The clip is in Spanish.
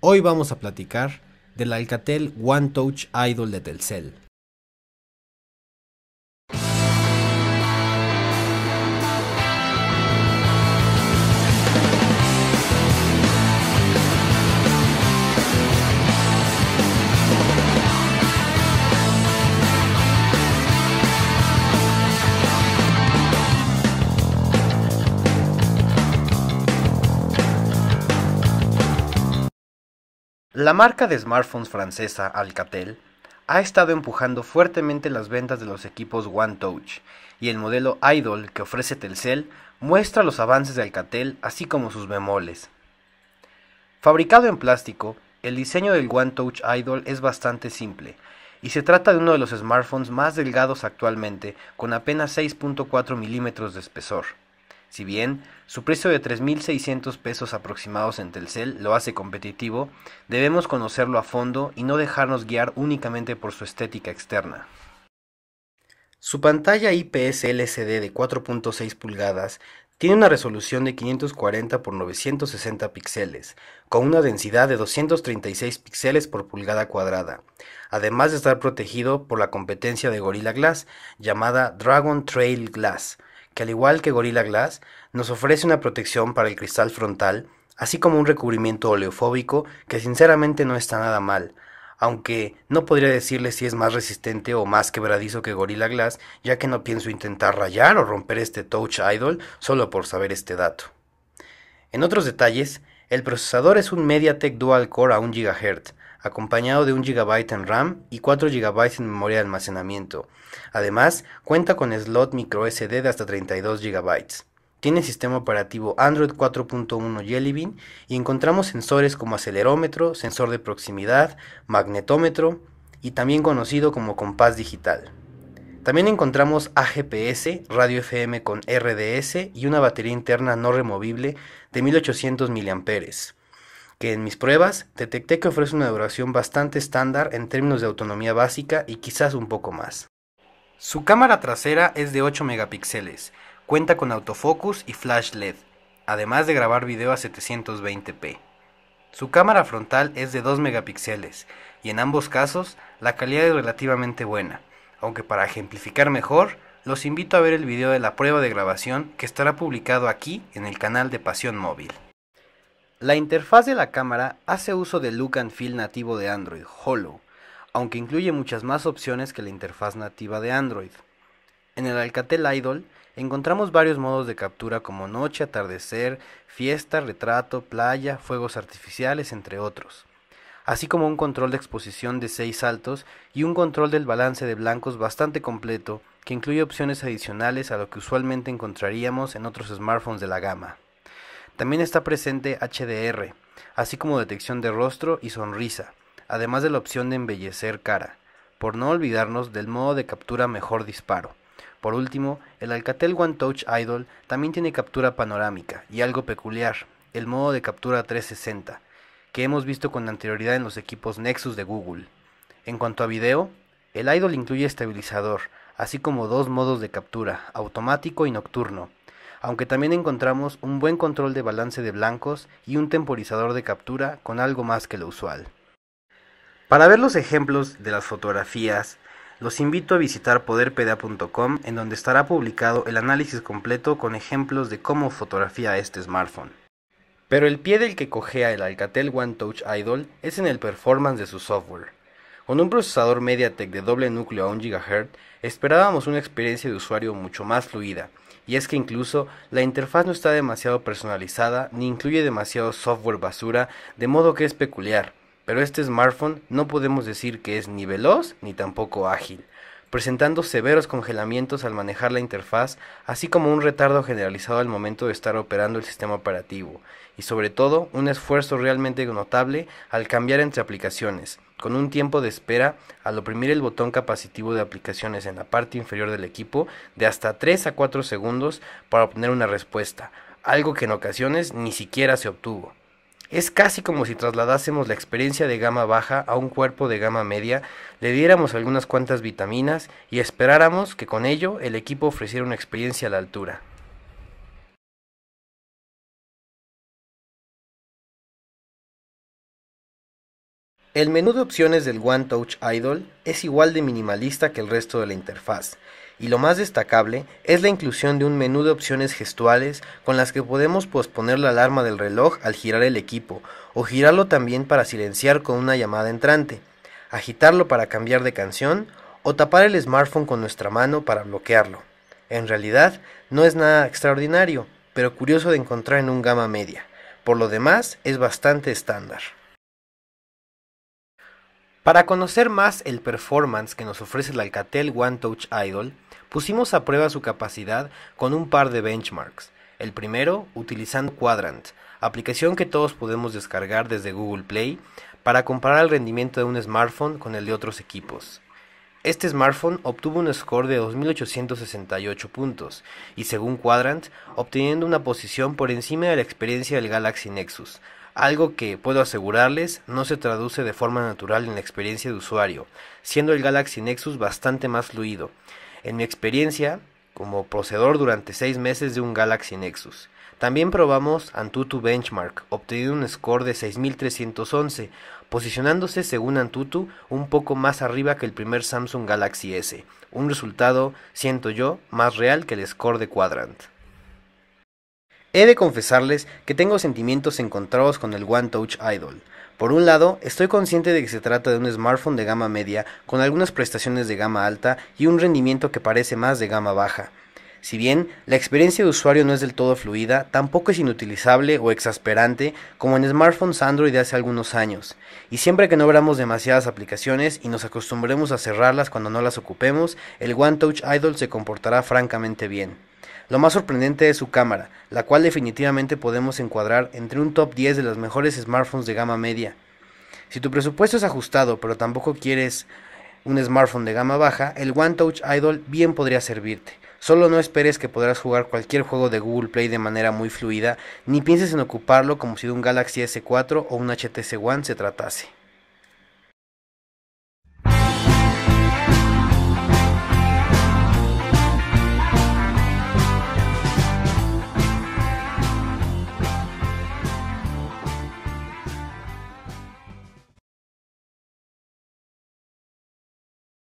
Hoy vamos a platicar del Alcatel One Touch Idol de Telcel. La marca de smartphones francesa Alcatel ha estado empujando fuertemente las ventas de los equipos One Touch y el modelo Idol que ofrece Telcel muestra los avances de Alcatel así como sus bemoles. Fabricado en plástico, el diseño del One Touch Idol es bastante simple y se trata de uno de los smartphones más delgados actualmente con apenas 6.4 milímetros de espesor. Si bien su precio de 3.600 pesos aproximados en Telcel lo hace competitivo, debemos conocerlo a fondo y no dejarnos guiar únicamente por su estética externa. Su pantalla IPS LCD de 4.6 pulgadas tiene una resolución de 540 x 960 píxeles, con una densidad de 236 píxeles por pulgada cuadrada, además de estar protegido por la competencia de Gorilla Glass llamada Dragon Trail Glass, que al igual que Gorilla Glass, nos ofrece una protección para el cristal frontal, así como un recubrimiento oleofóbico que sinceramente no está nada mal, aunque no podría decirle si es más resistente o más quebradizo que Gorilla Glass, ya que no pienso intentar rayar o romper este Touch Idol solo por saber este dato. En otros detalles, el procesador es un MediaTek Dual Core a 1 GHz, acompañado de 1 GB en RAM y 4 GB en memoria de almacenamiento. Además, cuenta con slot microSD de hasta 32 GB. Tiene sistema operativo Android 4.1 Jelly Bean y encontramos sensores como acelerómetro, sensor de proximidad, magnetómetro y también conocido como compás digital. También encontramos AGPS, radio FM con RDS y una batería interna no removible de 1800 mAh que en mis pruebas detecté que ofrece una duración bastante estándar en términos de autonomía básica y quizás un poco más. Su cámara trasera es de 8 megapíxeles, cuenta con autofocus y flash LED, además de grabar video a 720p. Su cámara frontal es de 2 megapíxeles y en ambos casos la calidad es relativamente buena, aunque para ejemplificar mejor, los invito a ver el video de la prueba de grabación que estará publicado aquí en el canal de Pasión Móvil. La interfaz de la cámara hace uso del look and feel nativo de Android, Holo, aunque incluye muchas más opciones que la interfaz nativa de Android. En el Alcatel Idol encontramos varios modos de captura como noche, atardecer, fiesta, retrato, playa, fuegos artificiales, entre otros, así como un control de exposición de 6 saltos y un control del balance de blancos bastante completo que incluye opciones adicionales a lo que usualmente encontraríamos en otros smartphones de la gama. También está presente HDR, así como detección de rostro y sonrisa, además de la opción de embellecer cara, por no olvidarnos del modo de captura mejor disparo. Por último, el Alcatel One Touch Idol también tiene captura panorámica y algo peculiar, el modo de captura 360, que hemos visto con anterioridad en los equipos Nexus de Google. En cuanto a video, el Idol incluye estabilizador, así como dos modos de captura, automático y nocturno, aunque también encontramos un buen control de balance de blancos y un temporizador de captura con algo más que lo usual. Para ver los ejemplos de las fotografías, los invito a visitar poderpda.com en donde estará publicado el análisis completo con ejemplos de cómo fotografía este smartphone. Pero el pie del que cojea el Alcatel One Touch Idol es en el performance de su software. Con un procesador MediaTek de doble núcleo a 1 GHz, esperábamos una experiencia de usuario mucho más fluida, y es que incluso la interfaz no está demasiado personalizada ni incluye demasiado software basura, de modo que es peculiar, pero este smartphone no podemos decir que es ni veloz ni tampoco ágil presentando severos congelamientos al manejar la interfaz, así como un retardo generalizado al momento de estar operando el sistema operativo, y sobre todo un esfuerzo realmente notable al cambiar entre aplicaciones, con un tiempo de espera al oprimir el botón capacitivo de aplicaciones en la parte inferior del equipo de hasta 3 a 4 segundos para obtener una respuesta, algo que en ocasiones ni siquiera se obtuvo. Es casi como si trasladásemos la experiencia de gama baja a un cuerpo de gama media, le diéramos algunas cuantas vitaminas y esperáramos que con ello el equipo ofreciera una experiencia a la altura. El menú de opciones del One Touch Idol es igual de minimalista que el resto de la interfaz, y lo más destacable es la inclusión de un menú de opciones gestuales con las que podemos posponer la alarma del reloj al girar el equipo, o girarlo también para silenciar con una llamada entrante, agitarlo para cambiar de canción, o tapar el smartphone con nuestra mano para bloquearlo. En realidad, no es nada extraordinario, pero curioso de encontrar en un gama media. Por lo demás, es bastante estándar. Para conocer más el performance que nos ofrece el Alcatel One Touch Idol, pusimos a prueba su capacidad con un par de benchmarks. El primero, utilizando Quadrant, aplicación que todos podemos descargar desde Google Play para comparar el rendimiento de un smartphone con el de otros equipos. Este smartphone obtuvo un score de 2.868 puntos y según Quadrant, obteniendo una posición por encima de la experiencia del Galaxy Nexus, algo que, puedo asegurarles, no se traduce de forma natural en la experiencia de usuario, siendo el Galaxy Nexus bastante más fluido. En mi experiencia, como procedor durante 6 meses de un Galaxy Nexus. También probamos Antutu Benchmark, obteniendo un score de 6311, posicionándose según Antutu un poco más arriba que el primer Samsung Galaxy S, un resultado, siento yo, más real que el score de Quadrant. He de confesarles que tengo sentimientos encontrados con el One Touch Idol. Por un lado, estoy consciente de que se trata de un smartphone de gama media con algunas prestaciones de gama alta y un rendimiento que parece más de gama baja. Si bien la experiencia de usuario no es del todo fluida, tampoco es inutilizable o exasperante como en smartphones Android de hace algunos años. Y siempre que no abramos demasiadas aplicaciones y nos acostumbremos a cerrarlas cuando no las ocupemos, el One Touch Idol se comportará francamente bien. Lo más sorprendente es su cámara, la cual definitivamente podemos encuadrar entre un top 10 de los mejores smartphones de gama media. Si tu presupuesto es ajustado pero tampoco quieres un smartphone de gama baja, el One Touch Idol bien podría servirte. Solo no esperes que podrás jugar cualquier juego de Google Play de manera muy fluida, ni pienses en ocuparlo como si de un Galaxy S4 o un HTC One se tratase.